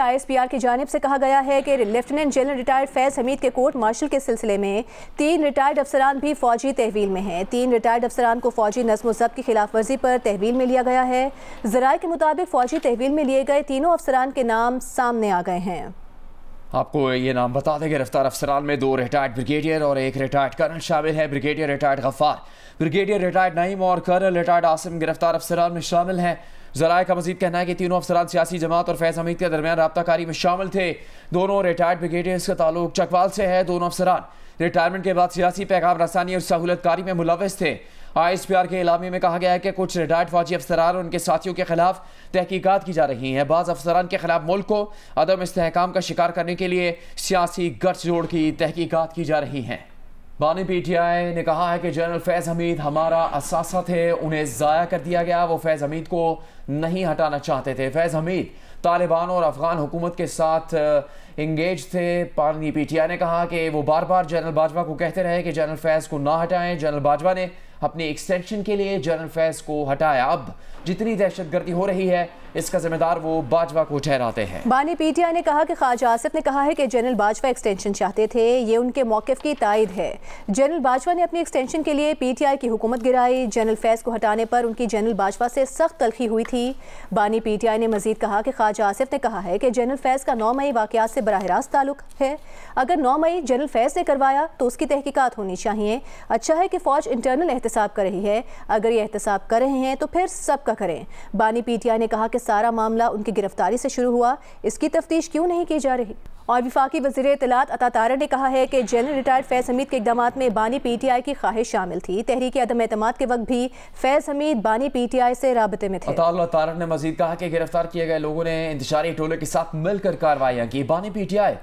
ISPR की जानब से कहा गया है कि lieutenant general retired Faiz Hameed के कोर्ट मार्शल के सिलसिले में तीन रिटायर्ड अफसरान भी फौजी तहवील में हैं तीन रिटायर्ड अफसरान को फौजी नज्म जब की खिलाफ वर्जी पर तहवील में लिया गया है जराये के मुताबिक फौजी तहवील में लिए गए तीनों अफसरान के नाम सामने आ गए हैं आपको ये नाम बता दें गिरफ्तार अफसरान में दो रिटायर्ड ब्रिगेडियर और एक रिटायर्ड कर्नल शामिल है brigadier retired Ghaffar brigadier retired Naeem और कर्नल रिटायर्ड आसिम गिरफ्तार अफसरान में शामिल हैं जराये का मजीद कहना है कि तीनों अफसरान सियासी जमात और फैज़ हमीद के दरमियान रबताकारी में शामिल थे दोनों रिटायर्ड ब्रिगेडियर्स का ताल्लुक चकवाल से है दोनों अफसरान रिटायरमेंट के बाद सियासी पैगाम रसानी और सहूलतकारी में मुलविस थे आई एस पी आर के इलामे में कहा गया है कि कुछ रिटायर्ड फौजी अफसरान और उनके साथियों के खिलाफ तहकीकत की जा रही हैं बाज़ अफसरान के खिलाफ मुल्क को अदम इसकाम का शिकार करने के लिए सियासी गठजोड़ की तहकीकत की जा रही हैं बानी पीटीआई ने कहा है कि जनरल फैज़ हमीद हमारा असासा थे उन्हें ज़ाया कर दिया गया वो फैज़ हमीद को नहीं हटाना चाहते थे फैज़ हमीद तालिबान और अफ़गान हुकूमत के साथ इंगेज थे पानी पीटीआई ने कहा कि वो बार बार जनरल बाजवा को कहते रहे कि जनरल फैज़ को ना हटाएं जनरल बाजवा ने अपनी एक्सटेंशन के लिए जनरल फैज को हटाया अब जितनी दहशत गर्दी हो रही है इसका जिम्मेदार वो बाजवा को ठहराते हैं बानी पीटीआई ने कहा कि ख्वाजा आसिफ ने कहा है कि जनरल बाजवा एक्सटेंशन चाहते थे ये उनके मौकफ की तायद है जनरल बाजवा ने अपनी एक्सटेंशन के लिए पीटीआई की हुकूमत गिराई जनरल फैज को हटाने पर उनकी जनरल बाजवा से सख्त तलखी हुई थी बानी पीटीआई ने मजीद कहा कि ख्वाजा आसिफ ने कहा है कि जनरल फैज का नौ मई वाकत से बरह रास्त ताल्लुक है अगर नौ मई जनरल फैज ने करवाया तो उसकी तहकीकत होनी चाहिए अच्छा है कि फौज इंटरनल एहतसाब कर रही है अगर ये एहतसाब कर रहे हैं तो फिर सबका करें बानी पीटीआई ने कहा कि सारा मामला उनकी गिरफ्तारी से शुरू हुआ इसकी तफ्तीश क्यों नहीं की जा रही और विफाकी वजी इतलात अता तारा ने कहा है कि जनरल रिटायर्ड फैज़ हमीद के इकदाम में बानी पी टी आई की ख्वाहिश शामिल थी तहरीक अदम एतम के वक्त भी फैज़ हमीद बानी पी टी आई से रबते में थे अता तारा ने मजीद कहा कि गिरफ्तार किए गए लोगों ने इंतजारी टोले के साथ मिलकर कार्रवाइयाँ की बानी पी टी आई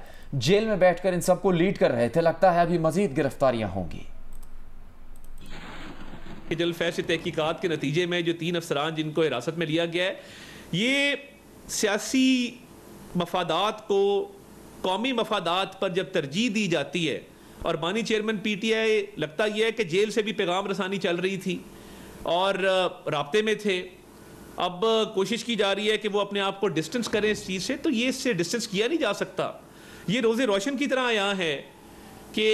जेल में बैठकर इन सबको लीड कर रहे थे लगता है अभी मजीद गिरफ्तारियाँ होंगी कि से तहकीकत के नतीजे में जो तीन अफसरान जिनको हिरासत में लिया गया है ये सियासी मफादात को कौमी मफादात पर जब तरजीह दी जाती है और बानी चेयरमैन पी टी आई लगता यह है कि जेल से भी पैगाम रसानी चल रही थी और रबते में थे अब कोशिश की जा रही है कि वो अपने आप को डिस्टेंस करें इस चीज़ से तो ये इससे डिस्टेंस किया नहीं जा सकता ये रोज़े रोशन की तरह यहाँ है कि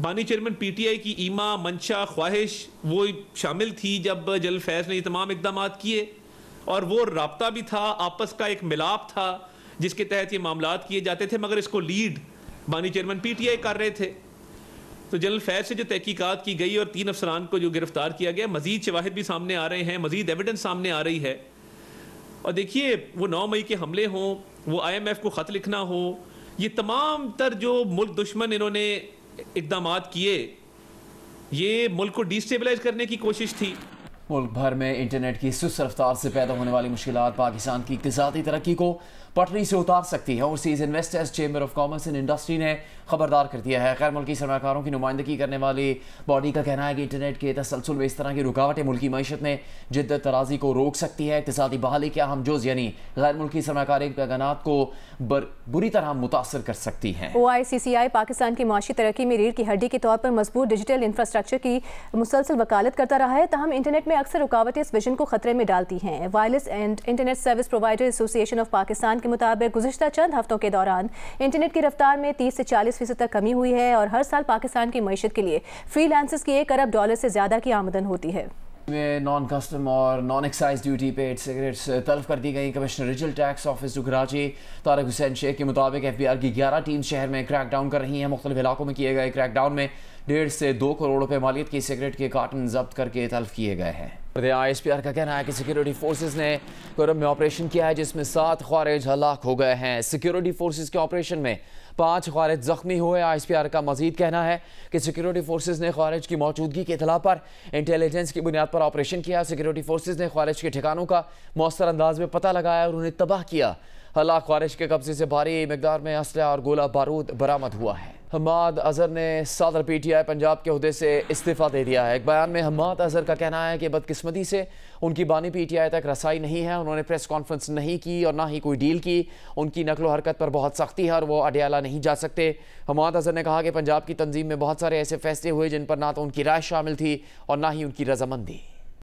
बानी चेयरमैन पीटीआई की ईमा मंशा ख्वाहिश वो शामिल थी जब जल फैज ने ये तमाम इकदाम किए और वो रबता भी था आपस का एक मिलाप था जिसके तहत ये मामला किए जाते थे मगर इसको लीड बानी चेयरमैन पीटीआई कर रहे थे तो जनरल फैज से जो तहकीकत की गई और तीन अफसरान को जो गिरफ्तार किया गया मजीद शवाहद भी सामने आ रहे हैं मजीद एविडेंस सामने आ रही है और देखिए वो नौ मई के हमले हों वो आई एम एफ को ख़त लिखना हो ये तमाम तर जो मुल्क दुश्मन इन्होंने इकदाम किए ये मुल्क को डिस्टेबलाइज करने की कोशिश थी मुल्क भर में इंटरनेट की सुस्त रफ्तार से पैदा होने वाली मुश्किल पाकिस्तान की इकतजाती तरक्की को पटरी से उतार सकती है overseas investors chamber of commerce and industry ने खबरदार कर दिया है गैर मुल्की सरमाकारों की नुमाइंदगी करने वाली बॉडी का कहना है कि इंटरनेट के तसलसल में इस तरह की रुकावटें मुल्की मीशत में जद तराजी को रोक सकती है इकतदी बहाली के अहम जोज यानी गैर मुल्की सरमाकारी पैगानात को बर, बुरी तरह मुतासर कर सकती हैं ओ आई सी सी आई पाकिस्तान की माशी तरक्की में रीढ़ की हड्डी के तौर पर मजबूत डिजिटल इंफ्रास्ट्रक्चर की मुसलसल वकालत करता रहा है तहम इंटरनेट में अक्सर रुकावटें इस विजन को खतरे में डालती हैं wireless and internet service provider association of Pakistan के मुताबिक गुजशत चंद हफ्तों के दौरान इंटरनेट की रफ्तार में तीस से चालीस फीसद तक कमी हुई है और हर साल पाकिस्तान की मीशत के लिए फ्री की एक अरब डॉलर से ज़्यादा की आमदन होती है में नॉन कस्टम और non excise duty paid cigarettes तलब कर दी गई कमिश्नर रिजल टैक्स ऑफिस कराची तारक हुसैन शेख के मुताबिक एफ बी आर की ग्यारह टीम शहर में क्रैकडाउन कर रही हैं मुख्तलिफ इलाकों में किए गए क्रैकडाउन में डेढ़ से दो करोड़ रुपए मालियत की सिगरेट के कार्टन जब्त करके तलफ किए गए हैं आई एस पी आर का कहना है कि सिक्योरिटी फोर्सेज ने कोरम में ऑपरेशन किया है जिसमें सात खारिज हलाक हो गए हैं सिक्योरिटी फोर्सेज के ऑपरेशन में पांच खारिज जख्मी हुए आई एस पी आर का मजीद कहना है कि सिक्योरिटी फोर्सेज ने खारिज की मौजूदगी के इतला पर इंटेलिजेंस की बुनियाद पर ऑपरेशन किया सिक्योरिटी फोर्सेज ने खारिज के ठिकानों का मौसर अंदाज में पता लगाया और उन्हें तबाह किया हलाक खारिज के कब्जे से भारी मकदार में असला और गोला बारूद बरामद हुआ है हमाद अजहर ने सदर पी टी आई पंजाब के अहदे से इस्तीफ़ा दे दिया है एक बयान में हमाद अजहर का कहना है कि बदकस्मती से उनकी बानी पी टी आई तक रसाई नहीं है उन्होंने प्रेस कॉन्फ्रेंस नहीं की और ना ही कोई डील की उनकी नकलो हरकत पर बहुत सख्ती है और वो अडियाला नहीं जा सकते हमाद अजहर ने कहा कि पंजाब की तंजीम में बहुत सारे ऐसे फैसले हुए जिन पर ना तो उनकी राय शामिल थी और ना ही उनकी रजामंदी